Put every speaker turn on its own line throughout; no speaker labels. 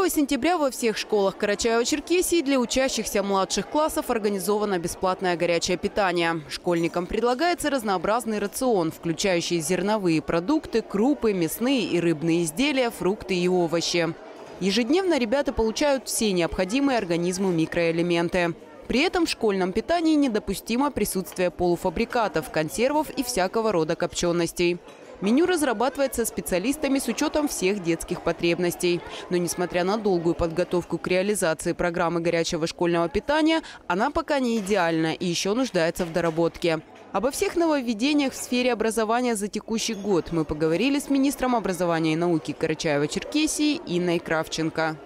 1 сентября во всех школах Карачаева-Черкесии для учащихся младших классов организовано бесплатное горячее питание. Школьникам предлагается разнообразный рацион, включающий зерновые продукты, крупы, мясные и рыбные изделия, фрукты и овощи. Ежедневно ребята получают все необходимые организму микроэлементы. При этом в школьном питании недопустимо присутствие полуфабрикатов, консервов и всякого рода копченостей. Меню разрабатывается специалистами с учетом всех детских потребностей. Но несмотря на долгую подготовку к реализации программы горячего школьного питания, она пока не идеальна и еще нуждается в доработке. Обо всех нововведениях в сфере образования за текущий год мы поговорили с министром образования и науки Карачаева-Черкесии Инной Кравченко.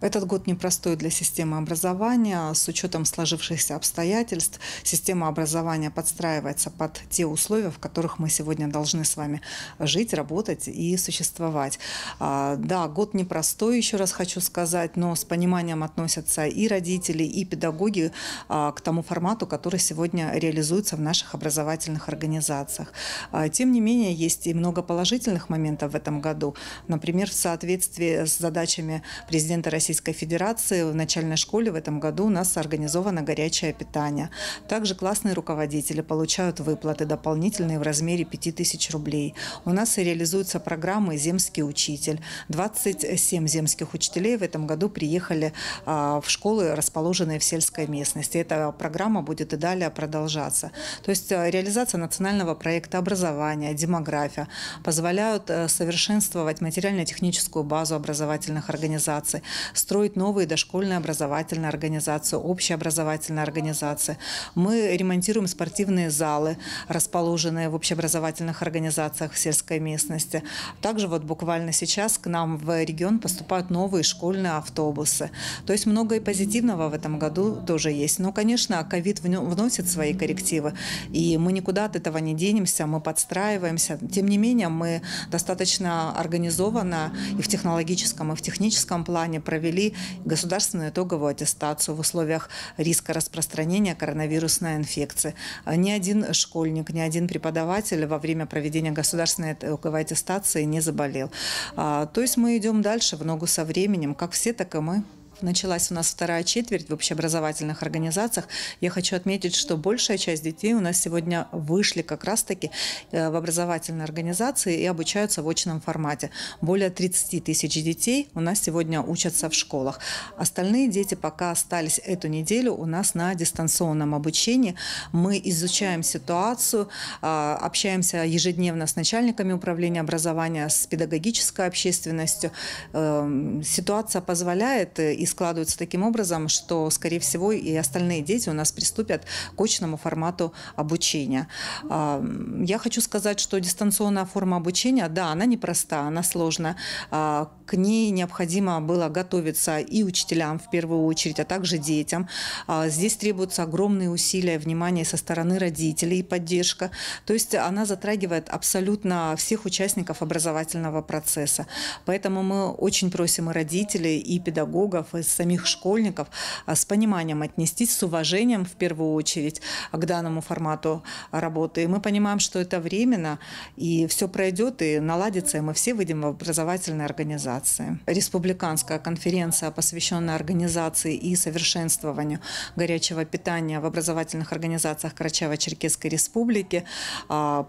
Этот год непростой для системы образования. С учетом сложившихся обстоятельств система образования подстраивается под те условия, в которых мы сегодня должны с вами жить, работать и существовать. А, да, год непростой, еще раз хочу сказать, но с пониманием относятся и родители, и педагоги а, к тому формату, который сегодня реализуется в наших образовательных организациях. А, тем не менее, есть и много положительных моментов в этом году. Например, в соответствии с задачами президента России Российской Федерации в начальной школе в этом году у нас организовано горячее питание. Также классные руководители получают выплаты дополнительные в размере 5000 рублей. У нас и реализуются программы «Земский учитель». 27 земских учителей в этом году приехали а, в школы, расположенные в сельской местности. Эта программа будет и далее продолжаться. То есть а, реализация национального проекта образования, демография позволяют э, совершенствовать материально-техническую базу образовательных организаций, строить новые дошкольные образовательные организации, общеобразовательные организации. Мы ремонтируем спортивные залы, расположенные в общеобразовательных организациях в сельской местности. Также вот буквально сейчас к нам в регион поступают новые школьные автобусы. То есть много и позитивного в этом году тоже есть. Но, конечно, ковид вносит свои коррективы, и мы никуда от этого не денемся, мы подстраиваемся. Тем не менее, мы достаточно организованно и в технологическом, и в техническом плане провели провели государственную итоговую аттестацию в условиях риска распространения коронавирусной инфекции. А ни один школьник, ни один преподаватель во время проведения государственной итоговой аттестации не заболел. А, то есть мы идем дальше в ногу со временем, как все, так и мы началась у нас вторая четверть в общеобразовательных организациях, я хочу отметить, что большая часть детей у нас сегодня вышли как раз-таки э, в образовательные организации и обучаются в очном формате. Более 30 тысяч детей у нас сегодня учатся в школах. Остальные дети пока остались эту неделю у нас на дистанционном обучении. Мы изучаем ситуацию, а, общаемся ежедневно с начальниками управления образования, с педагогической общественностью. Эм, ситуация позволяет э, и складываются таким образом, что, скорее всего, и остальные дети у нас приступят к очному формату обучения. А, я хочу сказать, что дистанционная форма обучения, да, она непроста, она сложна. А, к ней необходимо было готовиться и учителям в первую очередь, а также детям. А, здесь требуются огромные усилия, внимание со стороны родителей и поддержка. То есть она затрагивает абсолютно всех участников образовательного процесса. Поэтому мы очень просим и родителей, и педагогов, и из самих школьников а, с пониманием отнестись, с уважением в первую очередь а, к данному формату работы. И мы понимаем, что это временно, и все пройдет, и наладится, и мы все выйдем в образовательные организации. Республиканская конференция, посвященная организации и совершенствованию горячего питания в образовательных организациях Карачаево-Черкесской Республики, а,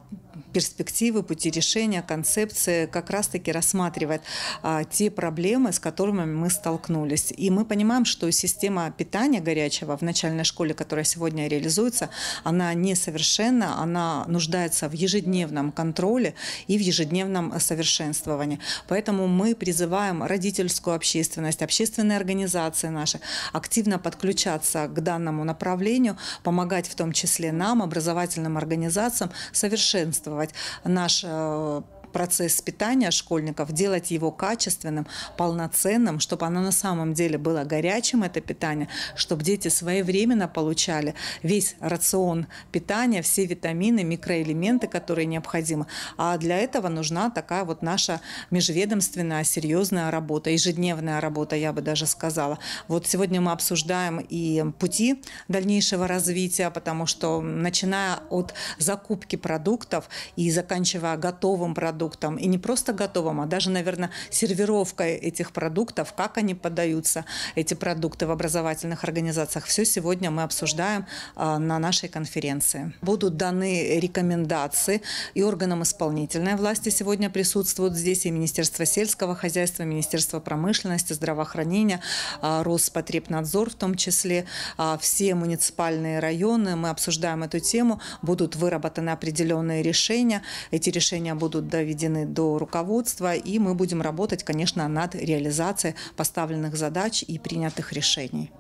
перспективы, пути решения, концепции, как раз-таки рассматривает те проблемы, с которыми мы столкнулись. И мы понимаем, что система питания горячего в начальной школе, которая сегодня реализуется, она несовершенна, она нуждается в ежедневном контроле и в ежедневном совершенствовании. Поэтому мы призываем родительскую общественность, общественные организации наши активно подключаться к данному направлению, помогать в том числе нам, образовательным организациям, совершенствовать наш э, процесс питания школьников, делать его качественным, полноценным, чтобы оно на самом деле было горячим, это питание, чтобы дети своевременно получали весь рацион питания, все витамины, микроэлементы, которые необходимы. А для этого нужна такая вот наша межведомственная серьезная работа, ежедневная работа, я бы даже сказала. Вот сегодня мы обсуждаем и пути дальнейшего развития, потому что начиная от закупки продуктов и заканчивая готовым продуктом, продуктам. И не просто готовым, а даже, наверное, сервировкой этих продуктов, как они подаются, эти продукты в образовательных организациях. Все сегодня мы обсуждаем а, на нашей конференции. Будут даны рекомендации и органам исполнительной власти сегодня присутствуют здесь и Министерство сельского хозяйства, Министерство промышленности, здравоохранения, а, Роспотребнадзор в том числе, а, все муниципальные районы. Мы обсуждаем эту тему, будут выработаны определенные решения. Эти решения будут доведены доведены до руководства, и мы будем работать, конечно, над реализацией поставленных задач и принятых решений.